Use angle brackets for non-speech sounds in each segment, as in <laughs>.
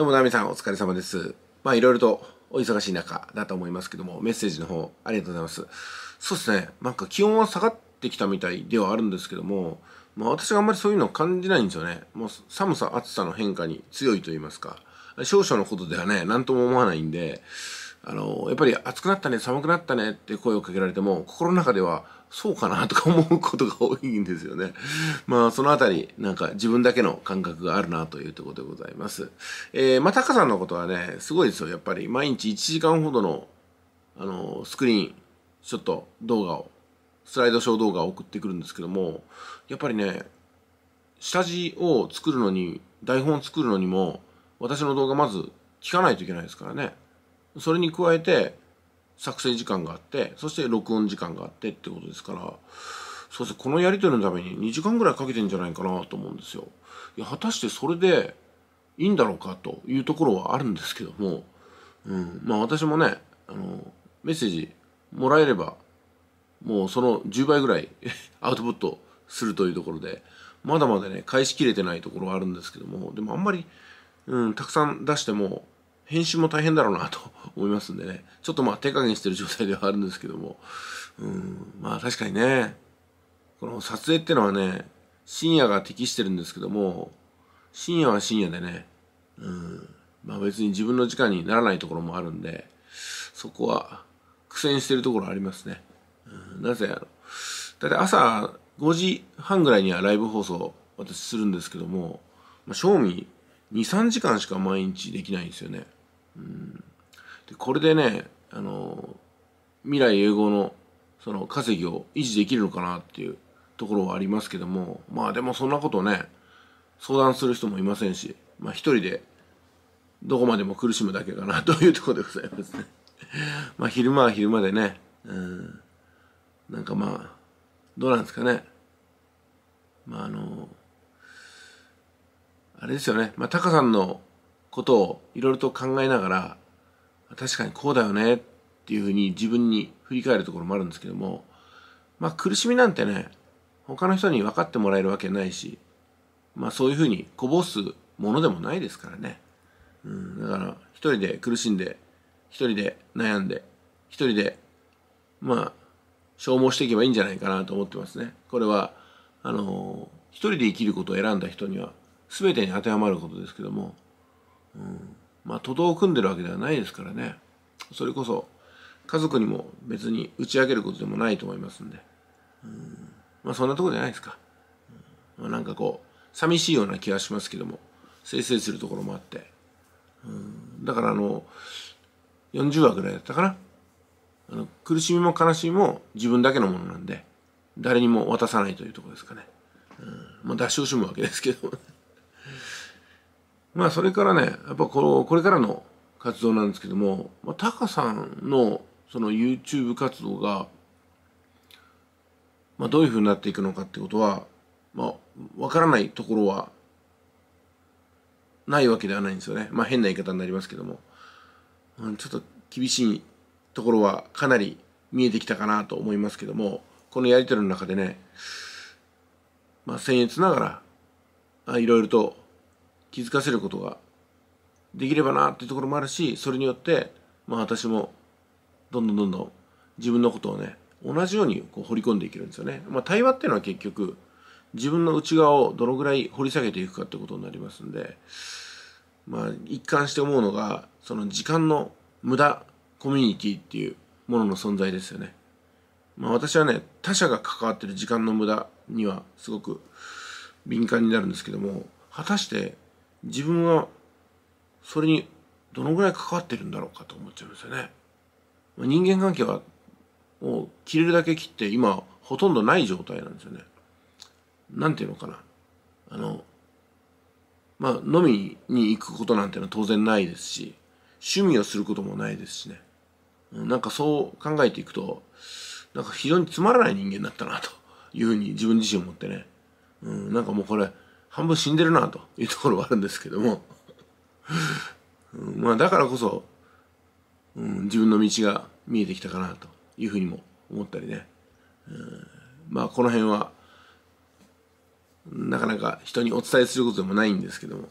どうも、ナミさん、お疲れ様です。まあ、いろいろとお忙しい中だと思いますけども、メッセージの方、ありがとうございます。そうですね、なんか気温は下がってきたみたいではあるんですけども、まあ、私があんまりそういうのを感じないんですよね。もう寒さ、暑さの変化に強いと言いますか、少々のことではね、なんとも思わないんで、あの、やっぱり暑くなったね、寒くなったねって声をかけられても、心の中では、そうかなとか思うことが多いんですよね。まあ、そのあたり、なんか自分だけの感覚があるなというところでございます。えー、まあ、タカさんのことはね、すごいですよ。やっぱり、毎日1時間ほどの、あの、スクリーン、ちょっと動画を、スライドショー動画を送ってくるんですけども、やっぱりね、下地を作るのに、台本作るのにも、私の動画まず聞かないといけないですからね。それに加えて作成時間があってそして録音時間があってってことですからそうですこのやり取りのために2時間ぐらいかけてんじゃないかなと思うんですよ。いや果たしてそれでいいんだろうかというところはあるんですけども、うん、まあ私もねあのメッセージもらえればもうその10倍ぐらい <laughs> アウトプットするというところでまだまだね返しきれてないところはあるんですけどもでもあんまり、うん、たくさん出しても編集も大変だろうなと思いますんでね。ちょっとまあ手加減してる状態ではあるんですけども。うん、まあ確かにね、この撮影ってのはね、深夜が適してるんですけども、深夜は深夜でね、うん、まあ別に自分の時間にならないところもあるんで、そこは苦戦してるところありますね。うん、なぜあの、だいたい朝5時半ぐらいにはライブ放送私するんですけども、まあ、正味2、3時間しか毎日できないんですよね。うん、でこれでねあの未来永劫のその稼ぎを維持できるのかなっていうところはありますけどもまあでもそんなことね相談する人もいませんし、まあ、一人でどこまでも苦しむだけかな <laughs> というところでございますね。まあ昼間は昼間でね、うん、なんかまあ、どうなんですかね。まああの、あれですよね、まあタカさんのことをいろいろと考えながら確かにこうだよねっていうふうに自分に振り返るところもあるんですけどもまあ苦しみなんてね他の人に分かってもらえるわけないしまあそういうふうにこぼすものでもないですからね、うん、だから一人で苦しんで一人で悩んで一人でまあ消耗していけばいいんじゃないかなと思ってますねこれはあの一人で生きることを選んだ人には全てに当てはまることですけどもうん、まあ、都道を組んでるわけではないですからね。それこそ、家族にも別に打ち明けることでもないと思いますんで。うん、まあ、そんなとこじゃないですか。うん、まあ、なんかこう、寂しいような気がしますけども、せいせいするところもあって。うん、だからあの、40話ぐらいだったかな。あの、苦しみも悲しみも自分だけのものなんで、誰にも渡さないというところですかね。うん、まあ、出し惜しむわけですけどもね。まあそれからね、やっぱこのこれからの活動なんですけども、まあ、タカさんのその YouTube 活動が、まあ、どういうふうになっていくのかってことは、まあ、わからないところはないわけではないんですよね。まあ変な言い方になりますけども、うん、ちょっと厳しいところはかなり見えてきたかなと思いますけども、このやり取りの中でね、まあ、僭越ながら、いろいろと気づかせることができればなっていうところもあるしそれによってまあ私もどんどんどんどん自分のことをね同じようにこう掘り込んでいけるんですよね。まあ、対話っていうのは結局自分の内側をどのぐらい掘り下げていくかってことになりますんでまあ一貫して思うのがその時間の無駄コミュニティっていうものの存在ですよね。まあ、私はね他者が関わってる時間の無駄にはすごく敏感になるんですけども果たして自分はそれにどのぐらい関わってるんだろうかと思っちゃうんですよね。人間関係はを切れるだけ切って今ほとんどない状態なんですよね。なんていうのかな。あの、まあ飲みに行くことなんてのは当然ないですし、趣味をすることもないですしね。なんかそう考えていくと、なんか非常につまらない人間だったなというふうに自分自身思ってね。うん、なんかもうこれ、半分死んでるなと <laughs> いうところはあるんですけどもまあだからこそ、うん、自分の道が見えてきたかなというふうにも思ったりね、うん、まあこの辺はなかなか人にお伝えすることでもないんですけども、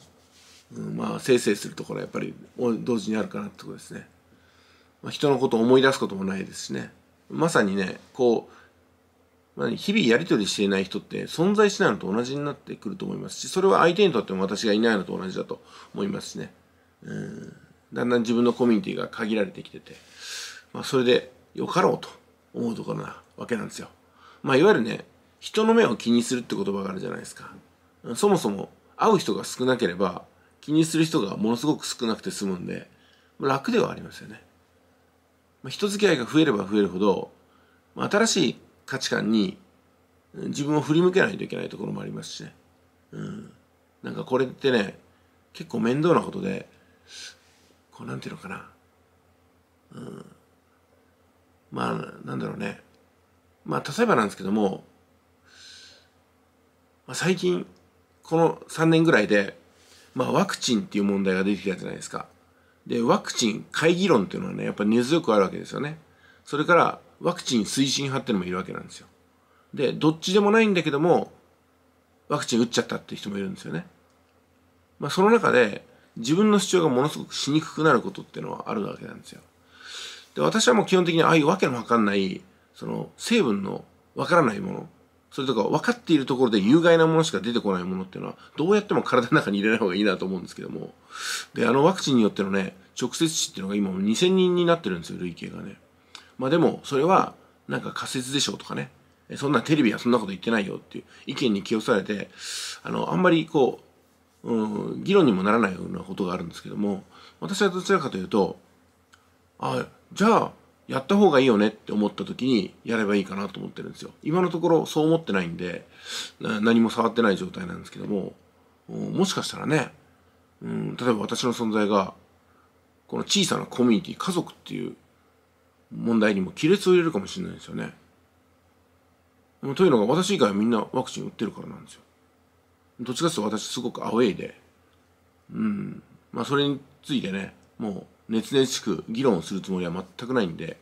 うん、まあせいせいするところはやっぱり同時にあるかなってことですね、まあ、人のことを思い出すこともないですしねまさにねこう日々やり取りしていない人って存在しないのと同じになってくると思いますし、それは相手にとっても私がいないのと同じだと思いますしね。うん、だんだん自分のコミュニティが限られてきてて、まあ、それでよかろうと思うところなわけなんですよ。まあ、いわゆるね、人の目を気にするって言葉があるじゃないですか。そもそも会う人が少なければ気にする人がものすごく少なくて済むんで、楽ではありますよね。まあ、人付き合いが増えれば増えるほど、まあ、新しい価値観に自分を振り向けないといけないところもありますしね。うん。なんかこれってね、結構面倒なことで、こうなんていうのかな。うん。まあ、なんだろうね。まあ、例えばなんですけども、まあ、最近、この3年ぐらいで、まあ、ワクチンっていう問題が出てきたじゃないですか。で、ワクチン会議論っていうのはね、やっぱ根強くあるわけですよね。それから、ワクチン推進派ってのもいるわけなんですよ。で、どっちでもないんだけども、ワクチン打っちゃったっていう人もいるんですよね。まあ、その中で、自分の主張がものすごくしにくくなることっていうのはあるわけなんですよ。で、私はもう基本的にああいうわけのわかんない、その、成分のわからないもの、それとか分かっているところで有害なものしか出てこないものっていうのは、どうやっても体の中に入れない方がいいなと思うんですけども。で、あのワクチンによってのね、直接死っていうのが今も2000人になってるんですよ、累計がね。まあでも、それは、なんか仮説でしょうとかね。そんなテレビはそんなこと言ってないよっていう意見に気をされて、あの、あんまりこう、うん、議論にもならないようなことがあるんですけども、私はどちらかというと、あ、じゃあ、やった方がいいよねって思った時にやればいいかなと思ってるんですよ。今のところそう思ってないんで、何も触ってない状態なんですけども、もしかしたらね、うん、例えば私の存在が、この小さなコミュニティ、家族っていう問題にも亀裂を入れるかもしれないですよね。というのが私以外はみんなワクチン打ってるからなんですよ。どっちかっていうと私すごくアウェイで、うん。まあそれについてね、もう熱々しく議論するつもりは全くないんで、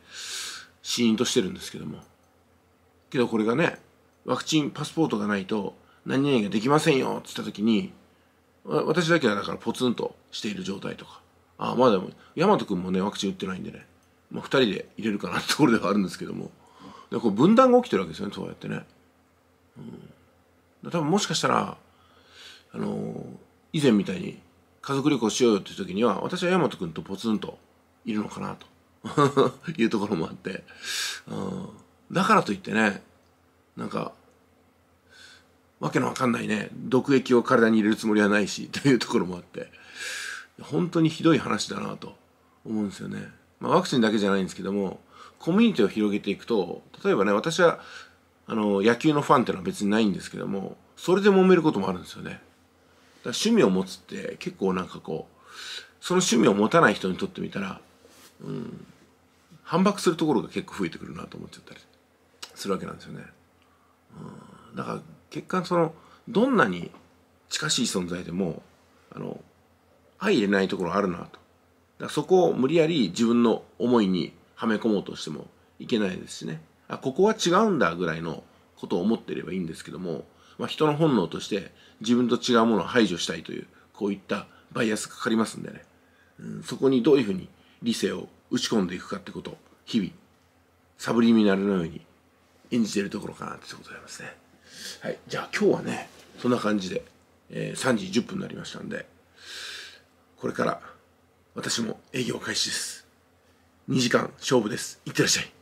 死因としてるんですけども。けどこれがね、ワクチンパスポートがないと何々ができませんよって言った時に、私だけはだからポツンとしている状態とか。ああ、まあでも、ヤマト君もね、ワクチン打ってないんでね。まあ、2人で入れるかなってところではあるんですけどもでこう分断が起きてるわけですよねそうやってね、うん、多分もしかしたらあのー、以前みたいに家族旅行しようよっていう時には私は大和君とポツンといるのかなと <laughs> いうところもあって、うん、だからといってねなんかわけのわかんないね毒液を体に入れるつもりはないしというところもあって本当にひどい話だなと思うんですよね。まあ、ワクチンだけじゃないんですけどもコミュニティを広げていくと例えばね私はあの野球のファンっていうのは別にないんですけどもそれで揉めることもあるんですよね。だ趣味を持つって結構なんかこうその趣味を持たない人にとってみたら、うん、反駁するところが結構増えてくるなと思っちゃったりするわけなんですよね。うん、だから結果そのどんなに近しい存在でもあの相入れないところあるなとだそこを無理やり自分の思いにはめ込もうとしてもいけないですしねあここは違うんだぐらいのことを思っていればいいんですけども、まあ、人の本能として自分と違うものを排除したいというこういったバイアスかかりますんでね、うん、そこにどういうふうに理性を打ち込んでいくかってことを日々サブリミナルのように演じているところかなってことでありますねはいじゃあ今日はねそんな感じで、えー、3時10分になりましたんでこれから私も営業開始です。2時間勝負です。いってらっしゃい。